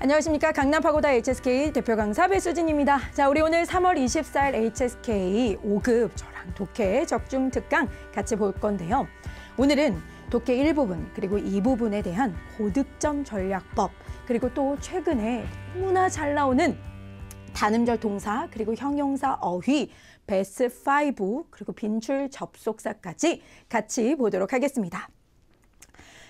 안녕하십니까 강남파고다 HSK 대표 강사 배수진입니다. 자, 우리 오늘 3월 24일 HSK 5급 저랑 독해 적중 특강 같이 볼 건데요. 오늘은 독해 1부분 그리고 2부분에 대한 고득점 전략법 그리고 또 최근에 너무나 잘 나오는 단음절 동사 그리고 형용사 어휘 베스 5 그리고 빈출 접속사까지 같이 보도록 하겠습니다.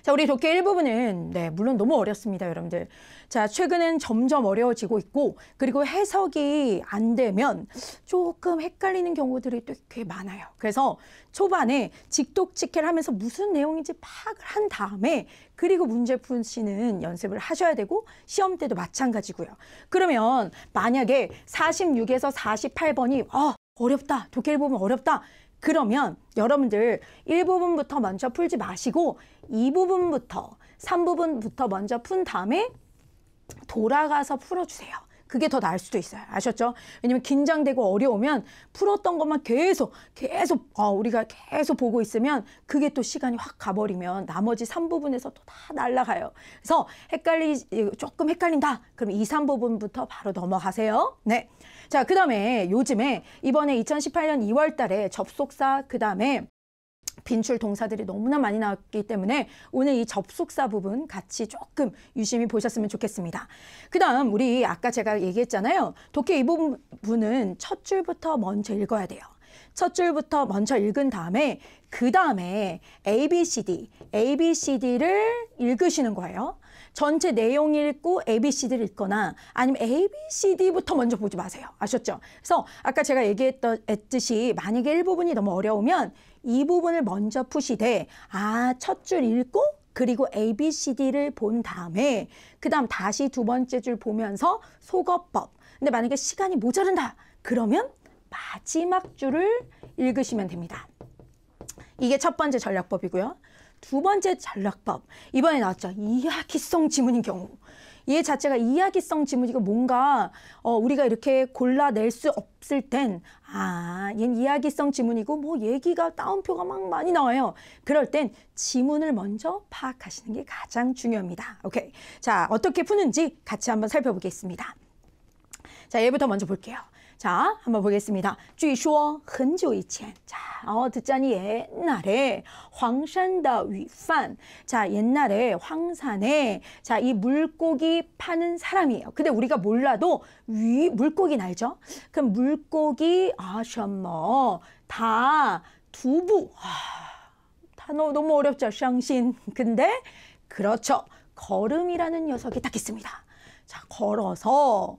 자, 우리 독해 1부분은 네, 물론 너무 어렵습니다, 여러분들. 자, 최근엔 점점 어려워지고 있고 그리고 해석이 안 되면 조금 헷갈리는 경우들이 꽤 많아요. 그래서 초반에 직독직해를 하면서 무슨 내용인지 파악을 한 다음에 그리고 문제 푸시는 연습을 하셔야 되고 시험 때도 마찬가지고요. 그러면 만약에 46에서 48번이 어 어렵다. 독해를 보면 어렵다. 그러면 여러분들 1부분부터 먼저 풀지 마시고 2부분부터 3부분부터 먼저 푼 다음에 돌아가서 풀어주세요. 그게 더 나을 수도 있어요. 아셨죠? 왜냐면 긴장되고 어려우면 풀었던 것만 계속 계속 어, 우리가 계속 보고 있으면 그게 또 시간이 확 가버리면 나머지 3부분에서 또 다 날라가요. 그래서 헷갈리 조금 헷갈린다. 그럼 2, 3부분부터 바로 넘어가세요. 네. 자, 그다음에 요즘에 이번에 2018년 2월 달에 접속사 그다음에 빈출 동사들이 너무나 많이 나왔기 때문에 오늘 이 접속사 부분 같이 조금 유심히 보셨으면 좋겠습니다. 그 다음 우리 아까 제가 얘기했잖아요. 독해 이 부분은 첫 줄부터 먼저 읽어야 돼요. 첫 줄부터 먼저 읽은 다음에 그 다음에 ABCD, ABCD를 읽으시는 거예요. 전체 내용 읽고 ABCD를 읽거나 아니면 ABCD부터 먼저 보지 마세요. 아셨죠? 그래서 아까 제가 얘기했듯이 만약에 일부분이 너무 어려우면 이 부분을 먼저 푸시되 아, 첫 줄 읽고 그리고 A, B, C, D를 본 다음에 그 다음 다시 두 번째 줄 보면서 속어법. 근데 만약에 시간이 모자른다. 그러면 마지막 줄을 읽으시면 됩니다. 이게 첫 번째 전략법이고요. 두 번째 전략법. 이번에 나왔죠. 이해기성 지문인 경우. 얘 자체가 이야기성 지문이고 뭔가 어, 우리가 이렇게 골라낼 수 없을 땐 아, 얘는 이야기성 지문이고 뭐 얘기가 따옴표가 막 많이 나와요. 그럴 땐 지문을 먼저 파악하시는 게 가장 중요합니다. 오케이. 자, 어떻게 푸는지 같이 한번 살펴보겠습니다. 자, 얘부터 먼저 볼게요. 자, 한번 보겠습니다. 据说很久以前. 자, 어, 듣자니 옛날에 황산다 위판. 자, 옛날에 황산에 자, 이 물고기 파는 사람이에요. 근데 우리가 몰라도 위 물고기 날죠 그럼 물고기 아, 셔머. 다 두부. 아, 단어 너무 어렵죠. 샹신. 근데 그렇죠. 걸음이라는 녀석이 딱 있습니다. 자, 걸어서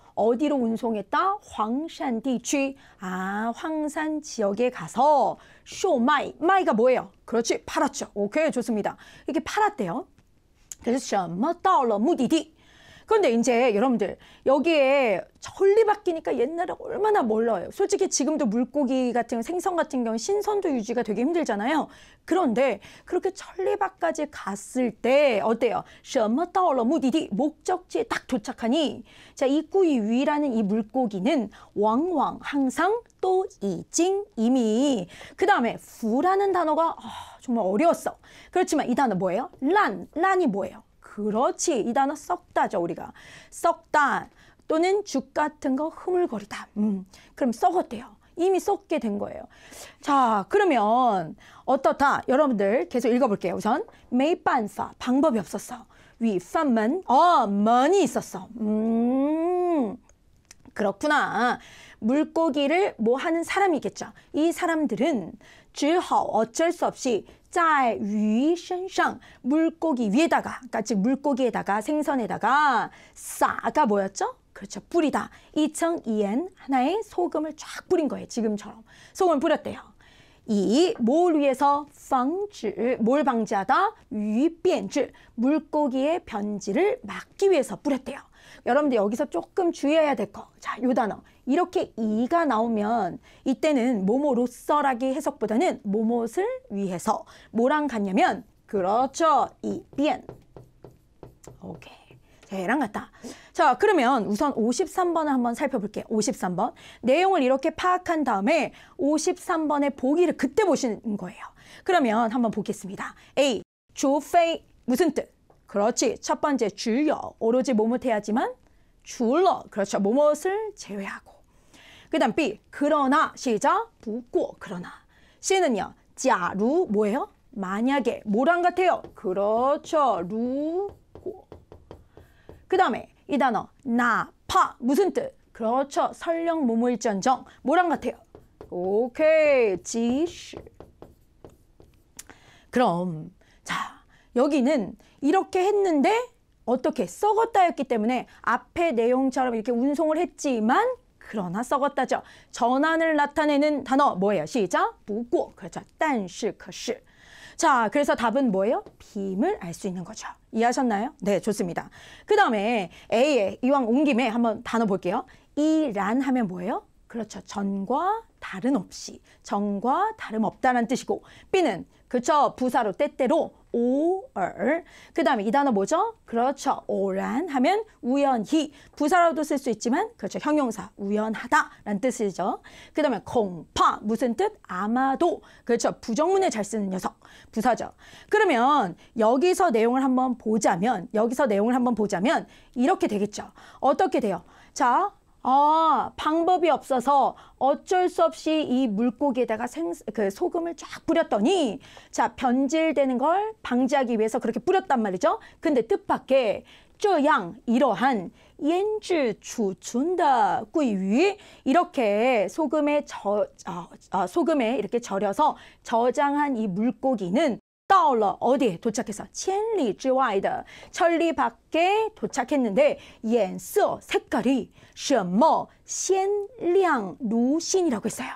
어디로 운송했다? 황산 지区 아, 황산 지역에 가서 쇼마이, 마이가 뭐예요? 그렇지, 팔았죠. 오케이, 좋습니다. 이렇게 팔았대요. 그래서 什么到了目的地 그런데 이제 여러분들 여기에 전리 바뀌니까 옛날에 얼마나 멀어요. 솔직히 지금도 물고기 같은 생선 같은 경우 신선도 유지가 되게 힘들잖아요. 그런데 그렇게 천리바까지 갔을 때 어때요? 셔머타올러 무디디 목적지에 딱 도착하니 자 입구이 위라는 이 물고기는 왕왕 항상 또 이징 이미 그 다음에 부라는 단어가 어, 정말 어려웠어. 그렇지만 이 단어 뭐예요? 란 란이 뭐예요? 그렇지. 이 단어 썩다죠, 우리가. 썩다 또는 죽 같은 거 흐물거리다. 음, 그럼 썩었대요. 이미 썩게 된 거예요. 자, 그러면 어떻다? 여러분들 계속 읽어볼게요. 우선 메이반사 방법이 없었어. 위판만 어, 먼이 있었어. 음, 그렇구나. 물고기를 뭐 하는 사람이겠죠. 이 사람들은 주허 어쩔 수 없이 자 在鱼身上물고기 위에다가 그러니까 즉 물고기에다가 생선에다가 싸가 뭐였죠? 그렇죠. 뿌리다. 이청 이엔 하나의 소금을 쫙 뿌린 거예요. 지금처럼. 소금을 뿌렸대요. 이 뭘 위해서 방지, 뭘 방지하다? 위변지, 물고기의 변질을 막기 위해서 뿌렸대요. 여러분들 여기서 조금 주의해야 될 거. 자, 요 단어. 이렇게 이가 나오면 이때는 뭐뭐로서라기 해석보다는 뭐뭇를 위해서 뭐랑 같냐면 그렇죠. 이 비엔. 오케이. 얘랑 같다. 자, 그러면 우선 53번을 한번 살펴볼게요. 53번. 내용을 이렇게 파악한 다음에 53번의 보기를 그때 보시는 거예요. 그러면 한번 보겠습니다. A. 조페이 무슨 뜻? 그렇지. 첫 번째 주요. 오로지 몸을 태야지만 줄러 그렇죠. 뭐엇을 제외하고. 그다음 B 그러나 시작 부고 그러나 C는요. 자루 뭐예요? 만약에 뭐랑 같아요? 그렇죠. 루고. 그다음에 이 단어 나파 무슨 뜻? 그렇죠. 설령 모모일전정 뭐랑 같아요? 오케이. 지시. 그럼 자 여기는 이렇게 했는데 어떻게 썩었다였기 때문에 앞에 내용처럼 이렇게 운송을 했지만 그러나 썩었다죠. 전환을 나타내는 단어 뭐예요? 시작. 무고. 그렇죠. 但是可是. 자, 그래서 답은 뭐예요? 빔을 알 수 있는 거죠. 이해하셨나요? 네, 좋습니다. 그 다음에 A에 이왕 온 김에 한번 단어 볼게요. 이란 하면 뭐예요? 그렇죠. 전과 다름없이. 정과 다름없다는 뜻이고 B는 그쵸. 부사로 때때로 오얼. 그 다음에 이 단어 뭐죠? 그렇죠. 오란 하면 우연히. 부사로도 쓸 수 있지만, 그렇죠. 형용사. 우연하다라는 뜻이죠. 그 다음에 공파. 무슨 뜻? 아마도. 그렇죠. 부정문에 잘 쓰는 녀석. 부사죠. 그러면 여기서 내용을 한번 보자면, 여기서 내용을 한번 보자면, 이렇게 되겠죠. 어떻게 돼요? 자, 아, 방법이 없어서 어쩔 수 없이 이 물고기에다가 생, 그 소금을 쫙 뿌렸더니 자, 변질되는 걸 방지하기 위해서 그렇게 뿌렸단 말이죠. 근데 뜻밖의 쪼양 이러한 옌즈 추춘다 꾸이위 이렇게 소금에 저 어, 어, 소금에 이렇게 절여서 저장한 이 물고기는 到了 어디에 도착해서 천리 之外的 천리 밖에 도착했는데 연서 색깔이 什么 鲜亮如신이라고 했어요.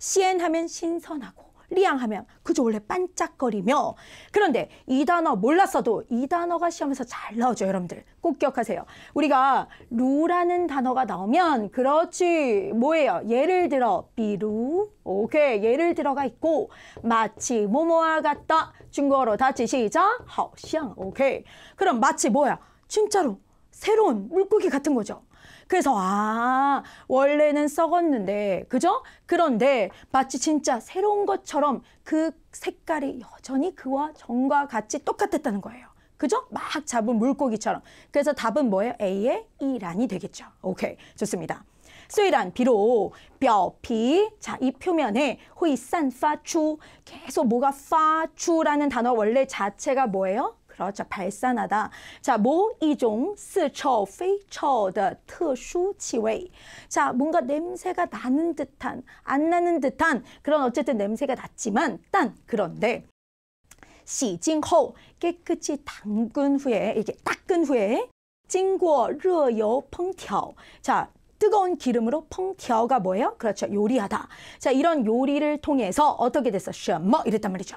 鲜 하면 신선하고 리앙하면 그저 원래 반짝거리며 그런데 이 단어 몰랐어도 이 단어가 시험에서 잘 나오죠 여러분들 꼭 기억하세요 우리가 루라는 단어가 나오면 그렇지 뭐예요 예를 들어 비루 오케이 예를 들어가 있고 마치 모모와 같다 중국어로 다시 시작 시앙 오케이 그럼 마치 뭐야 진짜로 새로운 물고기 같은 거죠 그래서 아 원래는 썩었는데 그죠? 그런데 마치 진짜 새로운 것처럼 그 색깔이 여전히 그와 전과 같이 똑같았다는 거예요. 그죠? 막 잡은 물고기처럼. 그래서 답은 뭐예요? A의 이란이 되겠죠. 오케이. 좋습니다. 虽然 비록 뼈피 자, 이 표면에 会散发出 계속 뭐가 发出라는 단어 원래 자체가 뭐예요? 그렇죠. 발산하다. 자, 모이종 스초 페이처의 특수 치웨 자, 뭔가 냄새가 나는 듯한 안 나는 듯한 그런 어쨌든 냄새가 났지만 딴 그런데 시징后 깨끗이 담근 후에 이게 닦은 후에 经过热요 펑텨 자, 뜨거운 기름으로 펑텨가 뭐예요? 그렇죠. 요리하다. 자, 이런 요리를 통해서 어떻게 됐어? 셔머 이랬단 말이죠.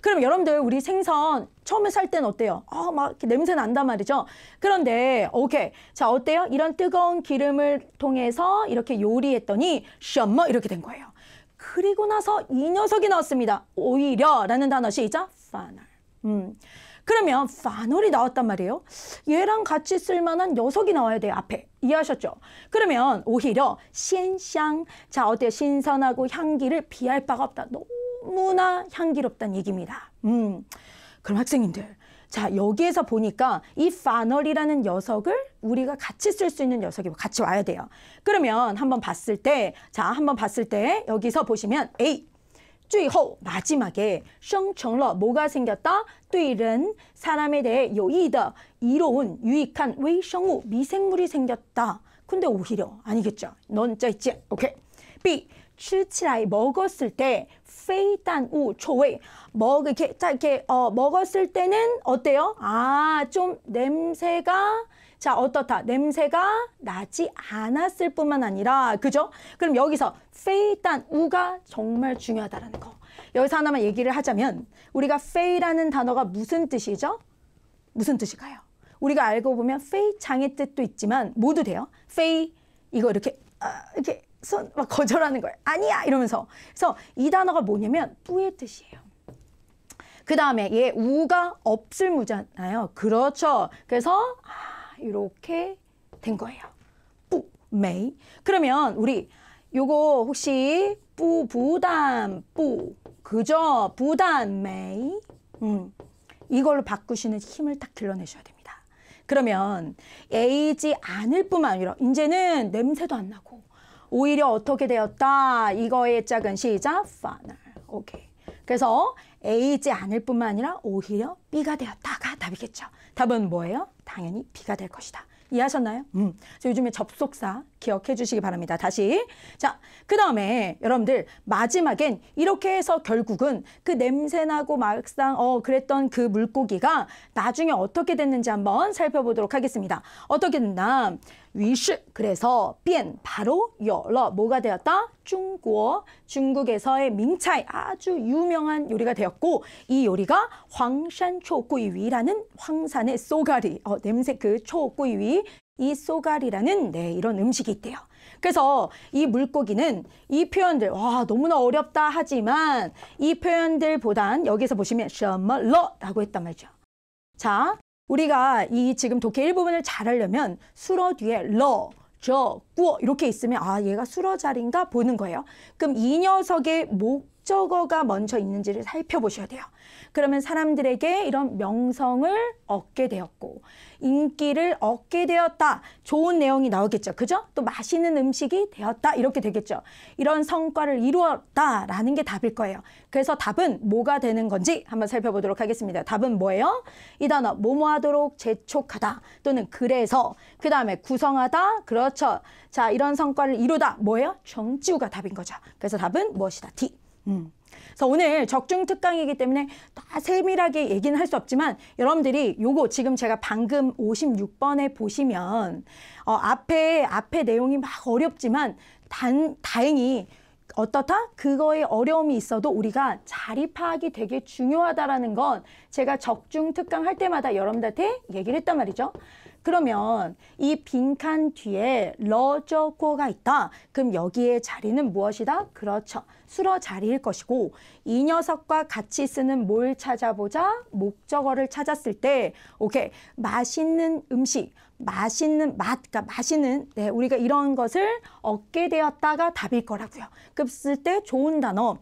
그럼 여러분들 우리 생선 처음에 살 때는 어때요? 어, 막 냄새 난단 말이죠. 그런데 오케이. 자, 어때요? 이런 뜨거운 기름을 통해서 이렇게 요리했더니 셔머 이렇게 된 거예요. 그리고 나서 이 녀석이 나왔습니다. 오히려라는 단어 시작. 파널. 음. 그러면 파놀이 나왔단 말이에요. 얘랑 같이 쓸만한 녀석이 나와야 돼요. 앞에. 이해하셨죠? 그러면 오히려 신샹 자, 어때요? 신선하고 향기를 비할 바가 없다. 너무 너무나 향기롭다는 얘기입니다. 음. 그럼 학생님들, 자, 여기에서 보니까 이 파널이라는 녀석을 우리가 같이 쓸 수 있는 녀석이 뭐 같이 와야 돼요. 그러면 한번 봤을 때, 자, 한번 봤을 때 여기서 보시면 A, 最后 마지막에 生成了 뭐가 생겼다? 对人 사람에 대해 요이다 이로운 유익한 위생우 미생물이 생겼다. 근데 오히려 아니겠죠. 넌 짜있지. 오케이. B 추치라이 먹었을 때 페이단우 초웨이 먹이게자 이렇게 어 먹었을 때는 어때요? 아 좀 냄새가 자 어떻다 냄새가 나지 않았을 뿐만 아니라 그죠? 그럼 여기서 페이단우가 정말 중요하다라는 거 여기서 하나만 얘기를 하자면 우리가 페이라는 단어가 무슨 뜻이죠? 무슨 뜻일까요? 우리가 알고 보면 페이 장의 뜻도 있지만 모두 돼요. 페이 이거 이렇게 아, 이렇게 막 거절하는 거예요. 아니야 이러면서. 그래서 이 단어가 뭐냐면 뿌의 뜻이에요. 그 다음에 얘 우가 없을 무잖아요. 그렇죠. 그래서 아, 이렇게 된 거예요. 뿌, 메이. 그러면 우리 요거 혹시 뿌, 부담, 뿌. 그죠? 부담, 메이. 음. 이걸로 바꾸시는 힘을 딱 길러내셔야 됩니다. 그러면 에이지 않을 뿐만 아니라 이제는 냄새도 안 나고 오히려 어떻게 되었다? 이거의 짝은 시작 funner. 오케이. 그래서 A이지 않을 뿐만 아니라 오히려 B가 되었다가 답이겠죠. 답은 뭐예요? 당연히 B가 될 것이다. 이해하셨나요? 음. 그래서 요즘에 접속사 기억해 주시기 바랍니다. 다시. 자, 그 다음에 여러분들 마지막엔 이렇게 해서 결국은 그 냄새나고 막상 어 그랬던 그 물고기가 나중에 어떻게 됐는지 한번 살펴보도록 하겠습니다. 어떻게 된다? 위시 그래서 뺀 바로 열了 뭐가 되었다? 중국 중국에서의 민차이 아주 유명한 요리가 되었고 이 요리가 황산 초구이위라는 황산의 쏘가리 어, 냄새 그 초구이위 이 쏘가리라는 네 이런 음식이 있대요. 그래서 이 물고기는 이 표현들 와 너무나 어렵다 하지만 이 표현들보단 여기서 보시면 什멀러라고 했단 말이죠. 자 우리가 이 지금 독해 일부분을 잘 하려면 수러 뒤에 러, 저, 꾸 이렇게 있으면 아 얘가 수러 자리인가 보는 거예요. 그럼 이 녀석의 목 목적어가 먼저 있는지를 살펴보셔야 돼요. 그러면 사람들에게 이런 명성을 얻게 되었고 인기를 얻게 되었다. 좋은 내용이 나오겠죠. 그죠? 또 맛있는 음식이 되었다. 이렇게 되겠죠. 이런 성과를 이루었다라는 게 답일 거예요. 그래서 답은 뭐가 되는 건지 한번 살펴보도록 하겠습니다. 답은 뭐예요? 이 단어 뭐뭐하도록 재촉하다 또는 그래서 그다음에 구성하다 그렇죠. 자, 이런 성과를 이루다 뭐예요? 정지우가 답인 거죠. 그래서 답은 무엇이다? D. 음. 그래서 오늘 적중 특강이기 때문에 다 세밀하게 얘기는 할 수 없지만 여러분들이 요거 지금 제가 방금 56번에 보시면 어, 앞에 앞에 내용이 막 어렵지만 단 다행히 어떻다? 그거에 어려움이 있어도 우리가 자리 파악이 되게 중요하다라는 건 제가 적중 특강 할 때마다 여러분들한테 얘기를 했단 말이죠. 그러면 이 빈칸 뒤에 러저고가 있다. 그럼 여기에 자리는 무엇이다? 그렇죠. 수러 자리일 것이고 이 녀석과 같이 쓰는 뭘 찾아보자? 목적어를 찾았을 때 오케이. 맛있는 음식, 맛있는 맛, 그러니까 맛있는 네, 우리가 이런 것을 얻게 되었다가 답일 거라고요. 급쓸 때 좋은 단어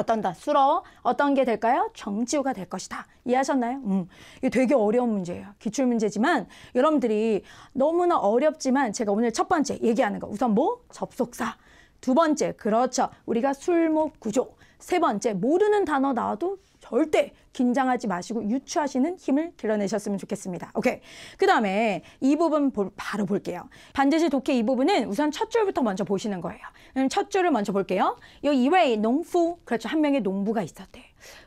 어떤다 수러 어떤 게 될까요? 정지우가 될 것이다. 이해하셨나요? 음, 이게 되게 어려운 문제예요. 기출 문제지만 여러분들이 너무나 어렵지만 제가 오늘 첫 번째 얘기하는 거 우선 뭐 접속사 두 번째 그렇죠 우리가 술목 구조 세 번째 모르는 단어 나와도 절대 긴장하지 마시고 유추하시는 힘을 길러내셨으면 좋겠습니다. 오케이. 그 다음에 이 부분 보, 바로 볼게요. 반드시 독해 이 부분은 우선 첫 줄부터 먼저 보시는 거예요. 음, 첫 줄을 먼저 볼게요. 요 이외에 농부, 그렇죠. 한 명의 농부가 있었대.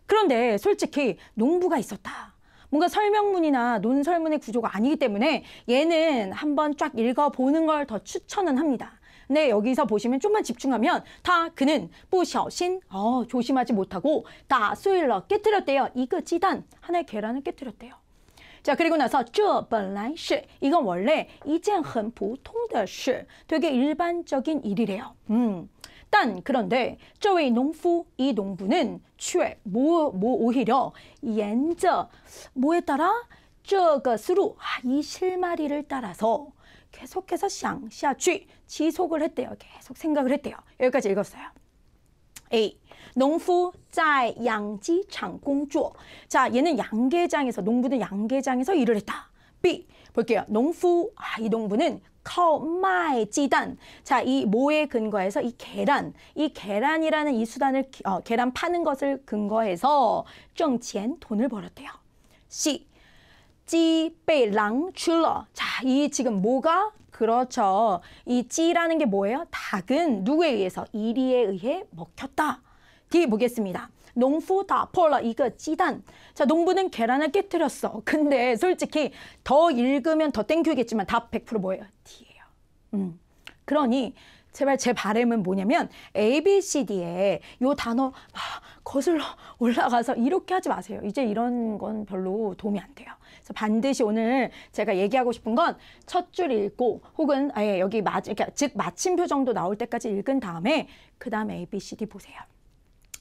그런데 솔직히 농부가 있었다. 뭔가 설명문이나 논설문의 구조가 아니기 때문에 얘는 한번 쫙 읽어보는 걸 더 추천은 합니다. 네, 여기서 보시면 좀만 집중하면 다 그는 부셔신 어, 조심하지 못하고 다 수일러 깨뜨렸대요. 이거 지단 하나의 계란을 깨뜨렸대요. 자, 그리고 나서 这本来是 이건 원래 이件很普通的事 되게 일반적인 일이래요. 음. 단 그런데 저의 농부 이 농부는 최뭐뭐 오히려 沿저뭐에 따라 这个思路이 아, 실마리를 따라서 계속해서 샹, 샤, 쥐 지속을 했대요. 계속 생각을 했대요. 여기까지 읽었어요. A. 농부 在养鸡场工作. 자, 얘는 양계장에서 농부는 양계장에서 일을 했다. B. 볼게요. 농부 아, 이 농부는 靠卖鸡蛋. 자, 이 모에 근거해서 이 계란, 이 계란이라는 이 수단을 어, 계란 파는 것을 근거해서 挣钱 돈을 벌었대요. C. 찌베랑 출러. 어. 자, 이 지금 뭐가 그렇죠. 이 찌라는 게 뭐예요? 닭은 누구에 의해서 이리에 의해 먹혔다. 뒤에 보겠습니다. 농부 다폴러 어, 이거 찌단. 자 농부는 계란을 깨뜨렸어. 근데 솔직히 더 읽으면 더 땡큐겠지만 답 100% 뭐예요? 뒤에요 음. 그러니 제발 제 바램은 뭐냐면 A, B, C, D에 요 단어 아, 거슬러 올라가서 이렇게 하지 마세요. 이제 이런 건 별로 도움이 안 돼요. 그래서 반드시 오늘 제가 얘기하고 싶은 건 첫 줄 읽고 혹은 아예 여기 마, 그러니까 즉 마침표 정도 나올 때까지 읽은 다음에 그 다음에 A, B, C, D 보세요.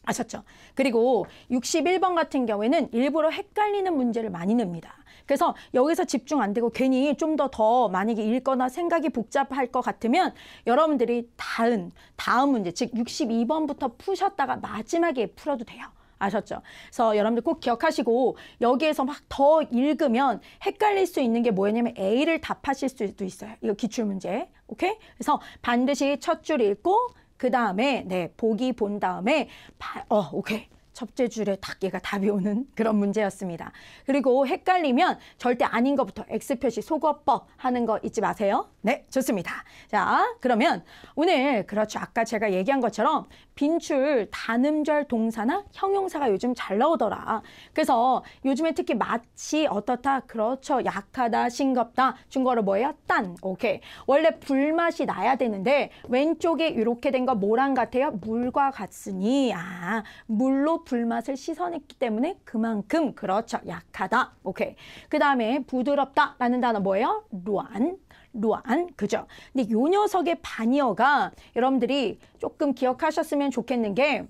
아셨죠? 그리고 61번 같은 경우에는 일부러 헷갈리는 문제를 많이 냅니다. 그래서 여기서 집중 안 되고 괜히 좀 더더 더 만약에 읽거나 생각이 복잡할 것 같으면 여러분들이 다음 다음 문제 즉 62번부터 푸셨다가 마지막에 풀어도 돼요. 아셨죠? 그래서 여러분들 꼭 기억하시고 여기에서 막 더 읽으면 헷갈릴 수 있는 게 뭐냐면 였 A를 답하실 수도 있어요. 이거 기출 문제. 오케이? 그래서 반드시 첫 줄 읽고 그 다음에 네 보기 본 다음에 바, 어 오케이 접제줄에 딱 얘가 답이 오는 그런 문제였습니다. 그리고 헷갈리면 절대 아닌 것부터 X표시 소거법 하는 거 잊지 마세요. 네, 좋습니다. 자, 그러면 오늘 그렇죠. 아까 제가 얘기한 것처럼 빈출 단음절 동사나 형용사가 요즘 잘 나오더라. 그래서 요즘에 특히 마치 어떻다, 그렇죠, 약하다, 싱겁다, 중거를 뭐예요? 딴, 오케이. 원래 불맛이 나야 되는데 왼쪽에 이렇게 된 거 뭐랑 같아요? 물과 같으니 아, 물로 불맛을 씻어냈기 때문에 그만큼 그렇죠. 약하다. 오케이. 그 다음에 부드럽다라는 단어 뭐예요? 루안. 루안 그죠? 근데 요 녀석의 반이어가 여러분들이 조금 기억하셨으면 좋겠는 게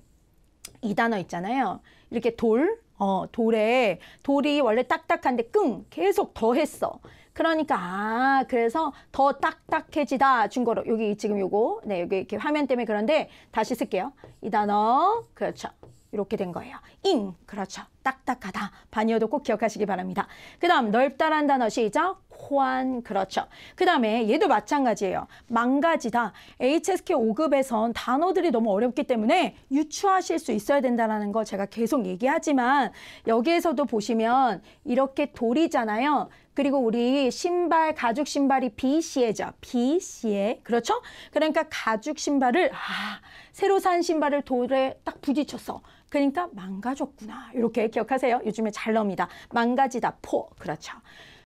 이 단어 있잖아요. 이렇게 돌, 어, 돌에 돌이 원래 딱딱한데 끙 계속 더했어. 그러니까 아 그래서 더 딱딱해지다 준거로 여기 지금 요거 네 여기 이렇게 화면 때문에 그런데 다시 쓸게요. 이 단어 그렇죠. 이렇게 된 거예요. 잉, 그렇죠. 딱딱하다. 반이어도 꼭 기억하시기 바랍니다. 그 다음 넓다란 단어 시작. 호환 그렇죠. 그 다음에 얘도 마찬가지예요. 망가지다. HSK 5급에선 단어들이 너무 어렵기 때문에 유추하실 수 있어야 된다는 거 제가 계속 얘기하지만 여기에서도 보시면 이렇게 돌이잖아요. 그리고 우리 신발 가죽 신발이 BC에죠. BC에 그렇죠? 그러니까 가죽 신발을 아 새로 산 신발을 돌에 딱 부딪혔어. 그러니까 망가졌구나. 이렇게 기억하세요. 요즘에 잘 나옵니다. 망가지다 포 그렇죠.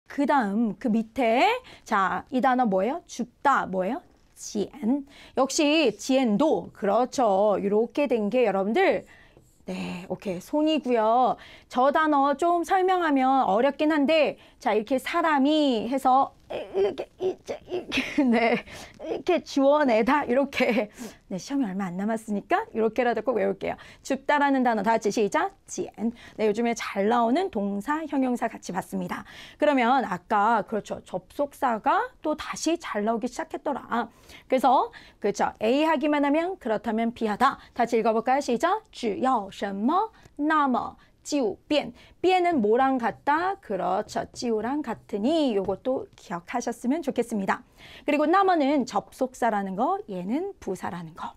그 다음 그 밑에 자 이 단어 뭐예요? 죽다 뭐예요? 지엔 역시 지엔도 그렇죠 이렇게 된 게 여러분들 네 오케이 손이고요 저 단어 좀 설명하면 어렵긴 한데 자 이렇게 사람이 해서 이렇게 이렇게 네 이렇게 지워내다 이렇게 네, 시험이 얼마 안 남았으니까 이렇게라도 꼭 외울게요. 줍다라는 단어 다 같이 시작. 지엔. 네, 요즘에 잘 나오는 동사, 형용사 같이 봤습니다. 그러면 아까 그렇죠. 접속사가 또 다시 잘 나오기 시작했더라. 그래서 그렇죠. A 하기만 하면 그렇다면 B 하다. 다시 읽어볼까요? 시작. 주여什么那么 지우 뺀. 엔삐은 뭐랑 같다? 그렇죠. 지우랑 같으니 요것도 기억하셨으면 좋겠습니다. 그리고 남어는 접속사라는 거, 얘는 부사라는 거.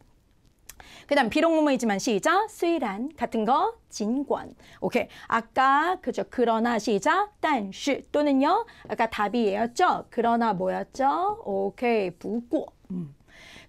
그 다음 비록모모이지만 시작 수이란 같은 거 진권 오케이 아까 그죠 그러나 시작 단시 또는요 아까 답이었죠 그러나 뭐였죠 오케이 부고 음.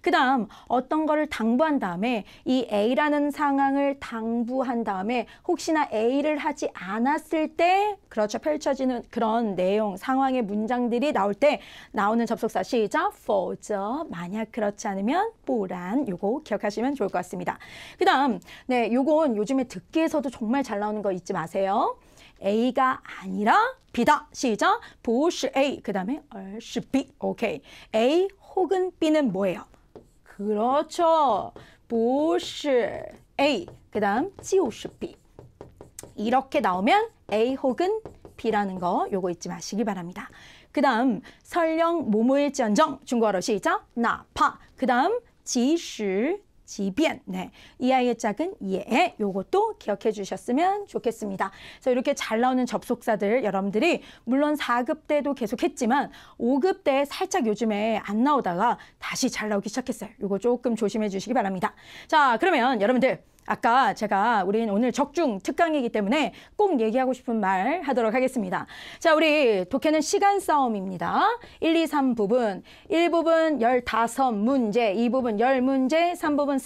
그다음 어떤 거를 당부한 다음에 이 A라는 상황을 당부한 다음에 혹시나 A를 하지 않았을 때 그렇죠. 펼쳐지는 그런 내용, 상황의 문장들이 나올 때 나오는 접속사 시작 for t 만약 그렇지 않으면 보란 요거 기억하시면 좋을 것 같습니다. 그다음 네, 요건 요즘에 듣기에서도 정말 잘 나오는 거 잊지 마세요. A가 아니라 B다. 시작. 보시 A. 그 다음에 얼시 B. 오케이. A 혹은 B는 뭐예요? 그렇죠. 不是 A. 그 다음 就是 B. 이렇게 나오면 A 혹은 B라는 거 요거 잊지 마시기 바랍니다. 그 다음 설령 뭐뭐일지언정 중국어로 시작 나파 그 다음 지시 지변, 네. 이 아이의 짝은 예, 요것도 기억해 주셨으면 좋겠습니다. 그래서 이렇게 잘 나오는 접속사들 여러분들이 물론 4급 때도 계속했지만 5급 때 살짝 요즘에 안 나오다가 다시 잘 나오기 시작했어요. 요거 조금 조심해 주시기 바랍니다. 자, 그러면 여러분들 아까 제가 우리는 오늘 적중 특강이기 때문에 꼭 얘기하고 싶은 말 하도록 하겠습니다. 자, 우리 독해는 시간 싸움입니다. 1, 2, 3 부분. 1부분 15문제, 2부분 10문제, 3부분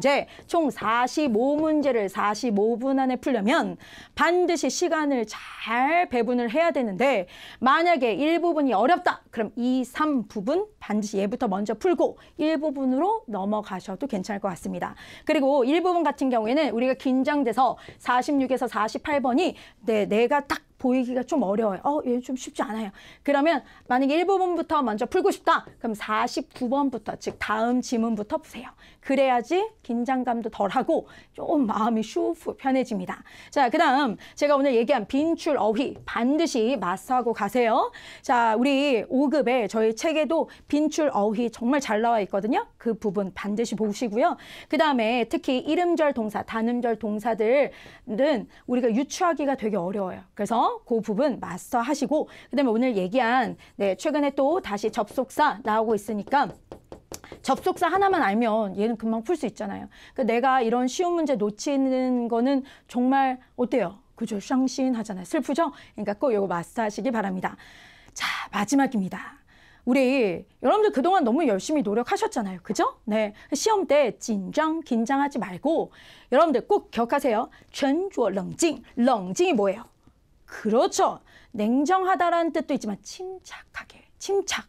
20문제, 총 45문제를 45분 안에 풀려면 반드시 시간을 잘 배분을 해야 되는데 만약에 1부분이 어렵다. 그럼 2, 3부분 반드시 얘부터 먼저 풀고 1부분으로 넘어가셔도 괜찮을 것 같습니다. 그리고 1부분 같은 같은 경우에는 우리가 긴장돼서 46에서 48번이 내, 내가 딱 보이기가 좀 어려워요. 어, 얘 좀 쉽지 않아요. 그러면 만약에 1분부터 먼저 풀고 싶다. 그럼 49번부터 즉 다음 지문부터 푸세요. 그래야지 긴장감도 덜하고 좀 마음이 슈프 편해집니다. 자, 그다음 제가 오늘 얘기한 빈출 어휘 반드시 마스하고 가세요. 자, 우리 5급에 저희 책에도 빈출 어휘 정말 잘 나와 있거든요. 그 부분 반드시 보시고요. 그다음에 특히 이름절 동사, 단음절 동사들은 우리가 유추하기가 되게 어려워요. 그래서 있그 부분 마스터하시고 그다음에 오늘 얘기한 네, 최근에 또 다시 접속사 나오고 있으니까 접속사 하나만 알면 얘는 금방 풀 수 있잖아요. 그러니까 내가 이런 쉬운 문제 놓치는 거는 정말 어때요? 그죠? 쌍신하잖아요. 슬프죠? 그러니까 꼭 이거 마스터하시기 바랍니다. 자, 마지막입니다. 우리 여러분들 그동안 너무 열심히 노력하셨잖아요. 그죠? 네. 시험 때 진정, 긴장하지 말고 여러분들 꼭 기억하세요. 전조 렁징. 렁징이 뭐예요? 그렇죠. 냉정하다라는 뜻도 있지만 침착하게, 침착.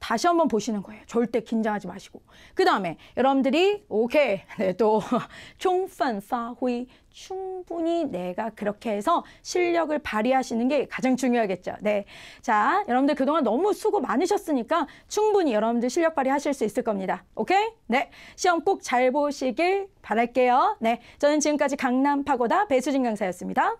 다시 한번 보시는 거예요. 절대 긴장하지 마시고. 그 다음에 여러분들이 오케이 네, 또총판사이 충분히 내가 그렇게 해서 실력을 발휘하시는 게 가장 중요하겠죠. 네, 자 여러분들 그동안 너무 수고 많으셨으니까 충분히 여러분들 실력 발휘하실 수 있을 겁니다. 오케이? 네, 시험 꼭 잘 보시길 바랄게요. 네, 저는 지금까지 강남 파고다 배수진 강사였습니다.